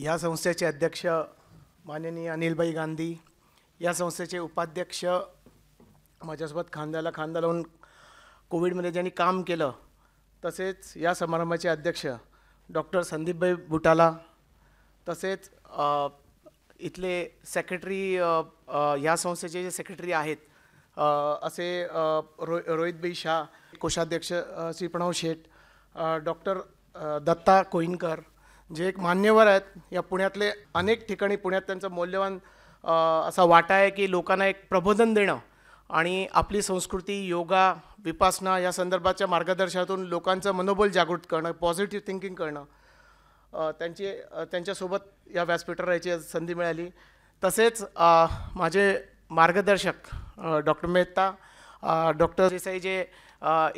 या संस्थेचे अध्यक्ष माननीय अनिलबाई गांधी या संस्थेचे उपाध्यक्ष माझ्यासोबत खांद्याला खांदा लावून कोविडमध्ये ज्यांनी काम केलं तसेच या समारंभाचे अध्यक्ष डॉक्टर संदीपभाई बुटाला तसेच इथले सेक्रेटरी या संस्थेचे जे सेक्रेटरी आहेत असे रो रोहितबाई शाह कोषाध्यक्ष श्री प्रणव शेठ डॉक्टर दत्ता कोईनकर जे एक मान्यवर आहेत या पुण्यातले अनेक ठिकाणी पुण्यात त्यांचा मौल्यवान असा वाटा आहे की लोकांना एक प्रबोधन देणं आणि आपली संस्कृती योगा विपासना या संदर्भाच्या मार्गदर्शनातून लोकांचं मनोबल जागृत करणं पॉझिटिव्ह थिंकिंग करणं त्यांची त्यांच्यासोबत या व्यासपीठावर राहायची संधी मिळाली तसेच माझे मार्गदर्शक डॉक्टर मेहता डॉक्टर देसाई जे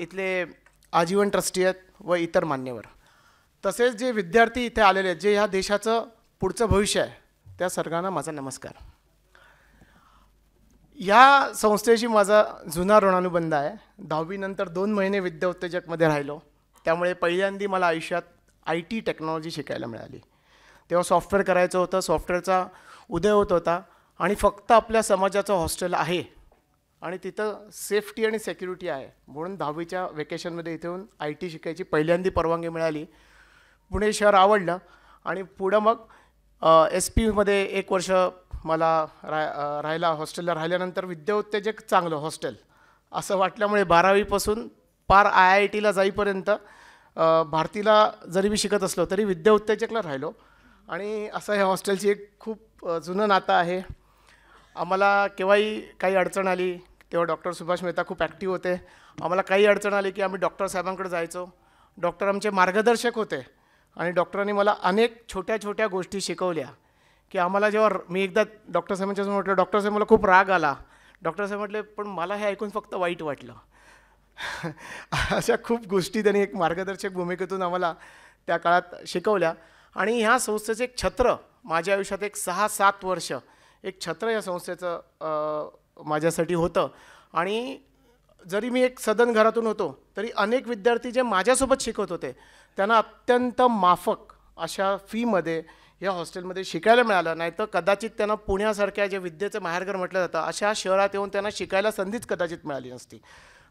इथले आजीवन ट्रस्टी आहेत व इतर मान्यवर तसेच जे विद्यार्थी इथे आलेले आहेत जे ह्या देशाचं पुढचं भविष्य आहे त्या सर्वांना माझा नमस्कार या संस्थेशी माझा जुना ऋणानुबंध आहे दहावीनंतर दोन महिने विद्या उत्तेजकमध्ये राहिलो त्यामुळे पहिल्यांदी मला आयुष्यात आय टी टेक्नॉलॉजी शिकायला मिळाली तेव्हा सॉफ्टवेअर करायचं होतं सॉफ्टवेअरचा उदय होत होता आणि फक्त आपल्या समाजाचं हॉस्टेल आहे आणि तिथं सेफ्टी आणि सेक्युरिटी आहे म्हणून दहावीच्या वेकेशनमध्ये इथे येऊन आय टी शिकायची पहिल्यांदी परवानगी मिळाली पुणे शहर आवडलं आणि पुढं मग एस पीमध्ये एक वर्ष मला रा राहिला हॉस्टेलला राहिल्यानंतर उत्तेजक चांगलं हॉस्टेल असं वाटल्यामुळे बारावीपासून पार आय आय टीला जाईपर्यंत भारतीला जरी मी शिकत असलो तरी उत्तेजकला राहिलो आणि असं हे हॉस्टेलची एक खूप जुनं नातं आहे आम्हाला केव्हाही काही अडचण आली तेव्हा डॉक्टर सुभाष मेहता खूप ॲक्टिव्ह होते आम्हाला काही अडचण आली की आम्ही डॉक्टर साहेबांकडे जायचो डॉक्टर आमचे मार्गदर्शक होते आणि डॉक्टरांनी मला अनेक छोट्या छोट्या गोष्टी शिकवल्या की आम्हाला जेव्हा मी एकदा डॉक्टर साहेबांच्या समोर म्हटलं डॉक्टर साहेब मला खूप राग आला डॉक्टर साहेब म्हटले पण मला हे ऐकून फक्त वाईट वाटलं अशा खूप गोष्टी त्यांनी एक मार्गदर्शक भूमिकेतून आम्हाला त्या काळात शिकवल्या आणि ह्या संस्थेचं एक छत्र माझ्या आयुष्यात एक सहा सात वर्ष एक छत्र या संस्थेचं माझ्यासाठी होतं आणि जरी मी एक सदन घरातून होतो तरी अनेक विद्यार्थी जे माझ्यासोबत शिकत होते त्यांना अत्यंत माफक अशा फीमध्ये या हॉस्टेलमध्ये शिकायला मिळालं नाही तर कदाचित त्यांना पुण्यासारख्या जे विद्येचं माहेरघर म्हटलं जातं अशा शहरात येऊन त्यांना शिकायला संधीच कदाचित मिळाली नसती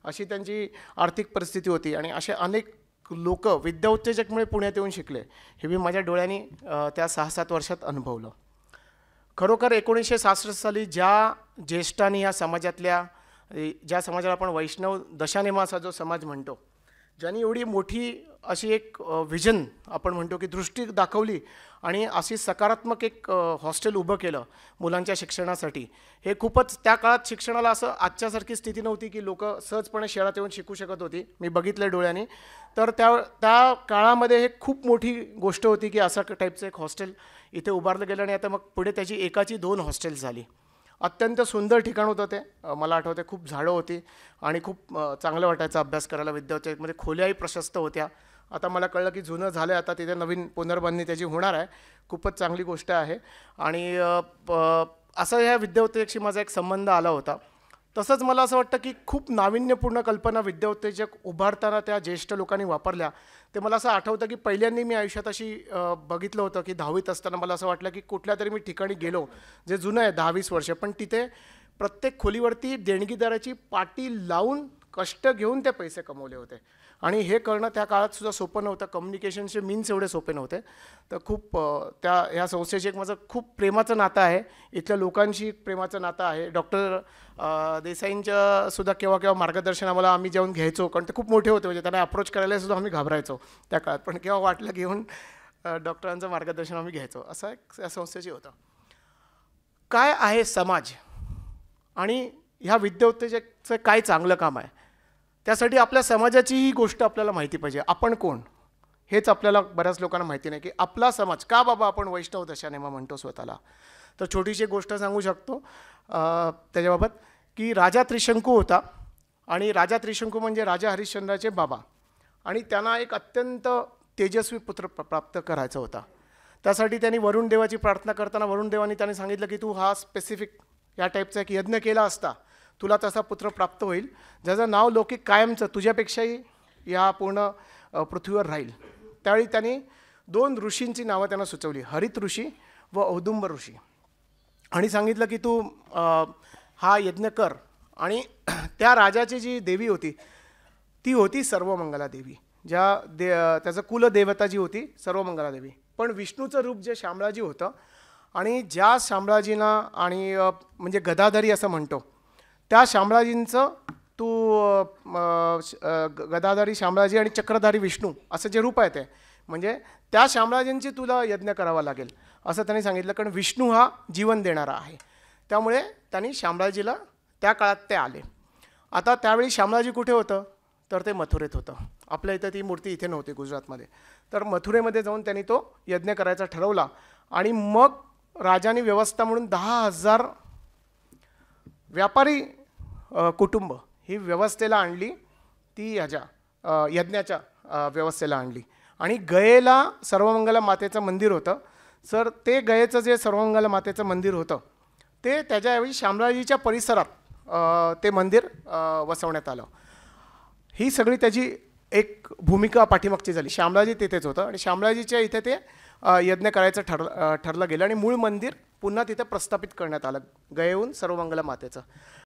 अशी त्यांची आर्थिक परिस्थिती होती आणि असे अनेक लोक विद्याउत्तेजकमुळे पुण्यात येऊन शिकले हे मी माझ्या डोळ्यांनी त्या सहा सात वर्षात अनुभवलं खरोखर एकोणीसशे सहासष्ट साली ज्या ज्येष्ठांनी या समाजातल्या ज्या समाजाला आपण वैष्णव दशानेमा जो समाज म्हणतो ज्यांनी एवढी मोठी अशी एक व्हिजन आपण म्हणतो की दृष्टी दाखवली आणि अशी सकारात्मक एक हॉस्टेल उभं केलं मुलांच्या शिक्षणासाठी हे खूपच त्या काळात शिक्षणाला असं आजच्यासारखी स्थिती नव्हती की लोक सहजपणे शहरात येऊन शिकू शकत होती मी बघितलं डोळ्याने तर त्या त्या काळामध्ये हे खूप मोठी गोष्ट होती की असा टाईपचं एक हॉस्टेल इथे उभारलं गेलं आणि आता मग पुढे त्याची एकाची दोन हॉस्टेल झाली अत्यंत सुंदर ठिकाण होतं ते मला आठवते खूप झाडं होती आणि खूप चांगलं वाटायचं अभ्यास करायला विद्यार्थ्यांमध्ये खोल्याही प्रशस्त होत्या आता मला कळलं की जुनं झालं आता तिथे नवीन पुनर्बांधणी त्याची होणार आहे खूपच चांगली गोष्ट आहे आणि असा ह्या विद्यावतेशी माझा एक संबंध आला होता तसंच मला असं वाटतं की खूप नाविन्यपूर्ण कल्पना विद्यावतेच्या उभारताना त्या ज्येष्ठ लोकांनी वापरल्या ते मला असं आठवतं की पहिल्यांदा मी आयुष्यात अशी बघितलं होतं की दहावीत असताना मला असं वाटलं की कुठल्या तरी मी ठिकाणी गेलो जे जुनं आहे दहावीस वर्ष पण तिथे प्रत्येक खोलीवरती देणगीदाराची पाटी लावून कष्ट घेऊन ते पैसे कमवले होते आणि हे करणं त्या काळात सुद्धा सोपं नव्हतं कम्युनिकेशनचे मीन्स एवढे सोपे नव्हते तर खूप त्या ह्या संस्थेशी एक माझं खूप प्रेमाचं नातं आहे इथल्या लोकांशी एक प्रेमाचं नातं आहे डॉक्टर देसाईंच्या सुद्धा केव्हा केव्हा मार्गदर्शन आम्हाला आम्ही जाऊन घ्यायचो कारण ते खूप मोठे होते म्हणजे त्यांना अप्रोच करायला सुद्धा आम्ही घाबरायचो त्या काळात पण केव्हा वाटलं घेऊन डॉक्टरांचं मार्गदर्शन आम्ही घ्यायचो असं एक या संस्थेची होतं काय आहे समाज आणि ह्या उत्तेजकचं काय चांगलं काम आहे त्यासाठी आपल्या समाजाची ही गोष्ट आपल्याला माहिती पाहिजे आपण कोण हेच आपल्याला बऱ्याच लोकांना माहिती नाही की आपला समाज का बाबा आपण वैष्णव दशानेमा म्हणतो स्वतःला तर छोटीशी गोष्ट सांगू शकतो त्याच्याबाबत की राजा त्रिशंकू होता आणि राजा त्रिशंकू म्हणजे राजा हरिश्चंद्राचे बाबा आणि त्यांना एक अत्यंत तेजस्वी पुत्र प्राप्त करायचा होता त्यासाठी त्यांनी वरुण देवाची प्रार्थना करताना वरुण देवानी त्यांनी सांगितलं की तू हा स्पेसिफिक या टाईपचा एक यज्ञ केला असता तुला तसा पुत्र प्राप्त होईल ज्याचं नाव लौकिक कायमचं तुझ्यापेक्षाही या पूर्ण पृथ्वीवर राहील त्यावेळी त्यांनी दोन ऋषींची नावं त्यांना सुचवली हरित ऋषी व औदुंबर ऋषी आणि सांगितलं की तू हा यज्ञ कर आणि त्या राजाची जी देवी होती ती होती सर्वमंगला देवी ज्या दे त्याचं कुलदेवता जी होती सर्वमंगला देवी पण विष्णूचं रूप जे शामळाजी होतं आणि ज्या शामळाजीना आणि म्हणजे गदाधरी असं म्हणतो त्या शामळाजींचं तू गदाधारी शामळाजी आणि चक्रधारी विष्णू असं जे रूप आहे ते म्हणजे त्या शामळाजींची तुला यज्ञ करावा लागेल असं त्यांनी सांगितलं कारण विष्णू हा जीवन देणारा आहे त्यामुळे त्यांनी शामळाजीला त्या काळात ते आले आता त्यावेळी शामळाजी कुठे होतं तर ते मथुरेत होतं आपल्या इथं ती मूर्ती इथे नव्हती गुजरातमध्ये तर मथुरेमध्ये जाऊन त्यांनी तो यज्ञ करायचा ठरवला आणि मग राजाने व्यवस्था म्हणून दहा हजार व्यापारी कुटुंब ही व्यवस्थेला आणली ती ह्याच्या यज्ञाच्या व्यवस्थेला आणली आणि गयेला सर्वमंगला मातेचं मंदिर होतं सर ते गयेचं जे सर्वमंगल मातेचं मंदिर होतं ते त्याच्याऐवजी शामराजीच्या परिसरात ते मंदिर वसवण्यात आलं ही सगळी त्याची एक भूमिका पाठीमागची झाली श्यामलाजी तिथेच होतं आणि श्यामळाजीच्या इथे ते यज्ञ करायचं ठर ठरलं गेलं आणि मूळ मंदिर पुन्हा तिथे प्रस्थापित करण्यात आलं गयेहून सर्वमंगला मातेचं